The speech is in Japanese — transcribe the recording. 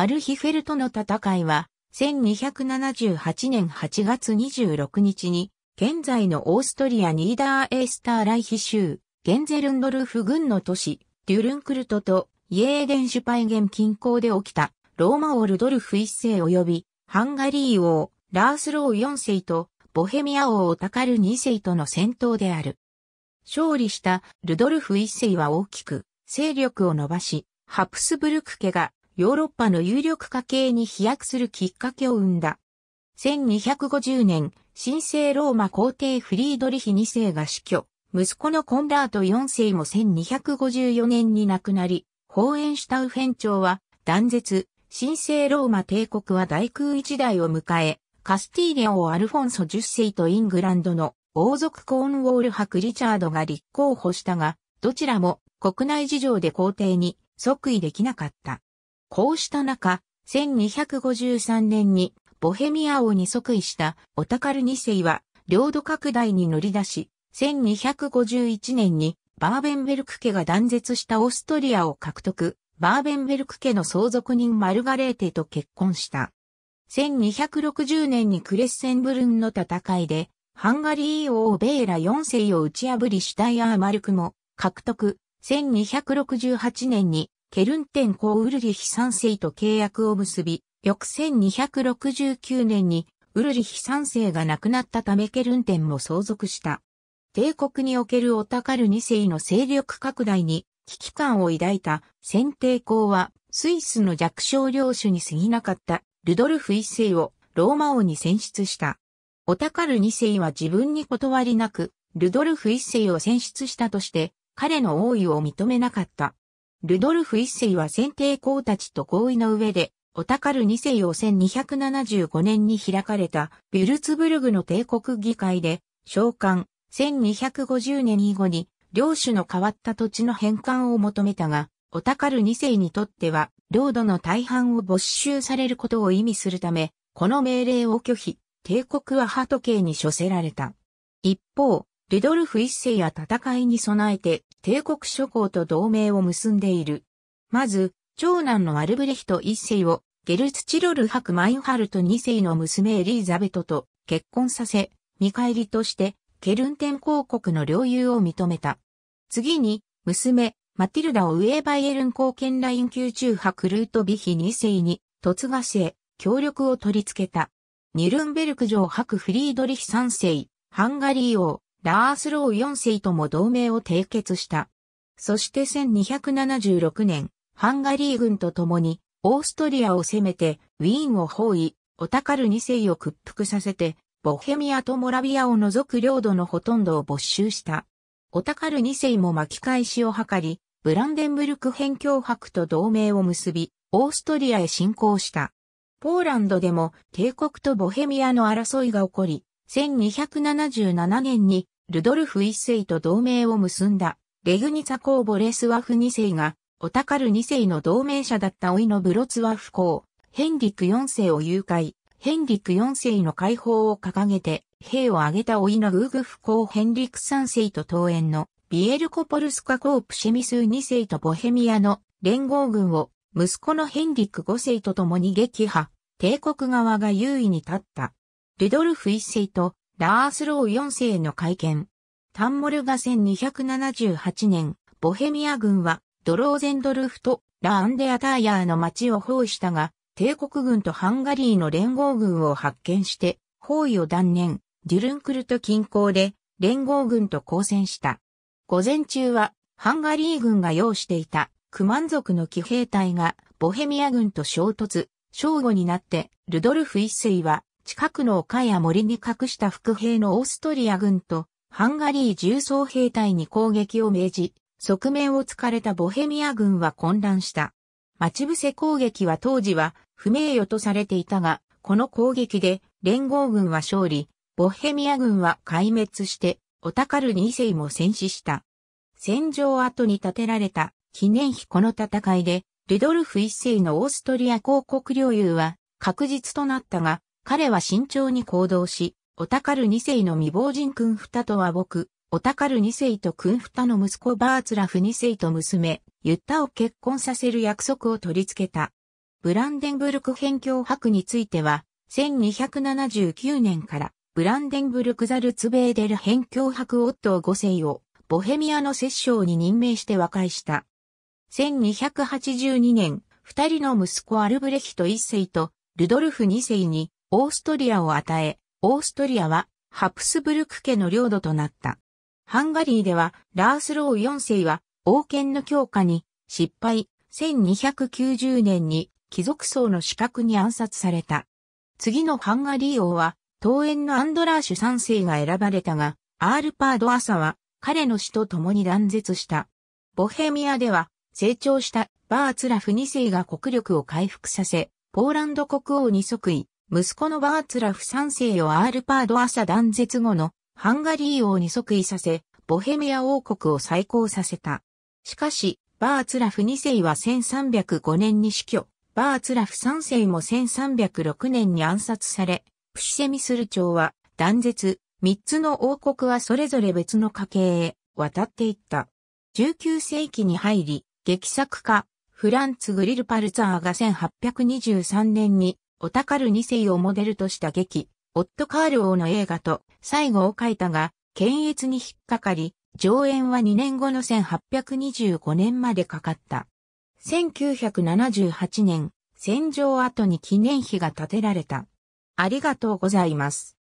マルヒフェルトの戦いは、1278年8月26日に、現在のオーストリアニーダーエースターライヒ州、ゲンゼルンドルフ軍の都市、デュルンクルトとイエーデンシュパイゲン近郊で起きた、ローマ王ルドルフ一世及び、ハンガリー王、ラースロー4世と、ボヘミア王オタカル2世との戦闘である。勝利したルドルフ一世は大きく、勢力を伸ばし、ハプスブルク家がヨーロッパの有力家系に飛躍するきっかけを生んだ。1250年、神聖ローマ皇帝フリードリヒ2世が死去、息子のコンダート4世も1254年に亡くなり、ホーエンシュタウフェン朝は断絶、神聖ローマ帝国は大空一代を迎え、カスティーレオをアルフォンソ10世とイングランドの王族コーンウォール派リチャードが立候補したが、どちらも国内事情で皇帝に即位できなかった。こうした中、1253年にボヘミア王に即位したオタカル2世は領土拡大に乗り出し、1251年にバーベンベルク家が断絶したオーストリアを獲得、バーベンベルク家の相続人マルガレーテと結婚した。1260年にクレッセンブルンの戦いで、ハンガリー王ベーラ4世を打ち破りシュタイアー・マルクも獲得。1268年にケルンテン公ウルリヒ三世と契約を結び、翌1269年にウルリヒ三世が亡くなったためケルンテンも相続した。帝国におけるオタカル二世の勢力拡大に危機感を抱いた先帝公はスイスの弱小領主に過ぎなかったルドルフ一世をローマ王に選出した。オタカル二世は自分に断りなくルドルフ一世を選出したとして彼の王位を認めなかった。ルドルフ一世は選定公たちと合意の上で、オタカル二世を1275年に開かれたビュルツブルグの帝国議会で、召喚、1250年以後に、領主の変わった土地の返還を求めたが、オタカル二世にとっては、領土の大半を没収されることを意味するため、この命令を拒否、帝国はハト系に処せられた。一方、ルドルフ一世や戦いに備えて帝国諸侯と同盟を結んでいる。まず、長男のアルブレヒト一世をゲルツチロル博マインハルト二世の娘エリザベトと結婚させ、見返りとしてケルンテン公国の領有を認めた。次に、娘、マティルダをウェーバイエルン公権ライン宮中博ルートビヒ二世に、突がせ、協力を取り付けた。ニュルンベルク城博フリードリヒ三世、ハンガリー王、ラースロー4世とも同盟を締結した。そして1276年、ハンガリー軍と共に、オーストリアを攻めて、ウィーンを包囲、オタカル2世を屈服させて、ボヘミアとモラビアを除く領土のほとんどを没収した。オタカル2世も巻き返しを図り、ブランデンブルク辺境博と同盟を結び、オーストリアへ侵攻した。ポーランドでも帝国とボヘミアの争いが起こり、1277年にルドルフ一世と同盟を結んだレグニツァ公ボレスワフ二世がオタカル二世の同盟者だった老いのブロツワフ公ヘンリク四世を誘拐、ヘンリク四世の解放を掲げて兵を挙げた老いのグーグフ公ヘンリク三世と登園のビエルコポルスカ公プシェミス二世とボヘミアの連合軍を息子のヘンリク五世と共に撃破、帝国側が優位に立った。ルドルフ一世とラースロー四世の会見。タンモルが1278年、ボヘミア軍はドローゼンドルフとラーンデアターヤーの町を包囲したが、帝国軍とハンガリーの連合軍を発見して、包囲を断念、デュルンクルト近郊で連合軍と交戦した。午前中はハンガリー軍が用していたクマン族の騎兵隊がボヘミア軍と衝突、正午になってルドルフ一世は近くの丘や森に隠した伏兵のオーストリア軍とハンガリー重装兵隊に攻撃を命じ、側面を突かれたボヘミア軍は混乱した。待ち伏せ攻撃は当時は不名誉とされていたが、この攻撃で連合軍は勝利、ボヘミア軍は壊滅して、オタカル2世も戦死した。戦場後に建てられた記念碑この戦いで、ルドルフ1世のオーストリア公国領有は確実となったが、彼は慎重に行動し、オタカル2世の未亡人君二とは僕、オタカル2世と君二の息子バーツラフ2世と娘、ユッタを結婚させる約束を取り付けた。ブランデンブルク辺境博については、1279年からブランデンブルクザルツベーデル辺境博オットー5世をボヘミアの摂政に任命して和解した。1282年、二人の息子アルブレヒト1世とルドルフ2世にオーストリアを与え、オーストリアはハプスブルク家の領土となった。ハンガリーではラースロー4世は王権の強化に失敗、1290年に貴族層の資格に暗殺された。次のハンガリー王は、当園のアンドラーシュ3世が選ばれたが、アールパード朝は彼の死と共に断絶した。ボヘミアでは、成長したバーツラフ2世が国力を回復させ、ポーランド国王に即位、息子のバーツラフ三世をアールパード朝断絶後のハンガリー王に即位させ、ボヘミア王国を再興させた。しかし、バーツラフ二世は1305年に死去、バーツラフ三世も1306年に暗殺され、プシセミスル朝は断絶、三つの王国はそれぞれ別の家系へ渡っていった。19世紀に入り、劇作家、フランツ・グリルパルツァーが1823年にオタカル二世をモデルとした劇、オットカール王の映画と最後を書いたが、検閲に引っかかり、上演は2年後の1825年までかかった。1978年、戦場後に記念碑が建てられた。ありがとうございます。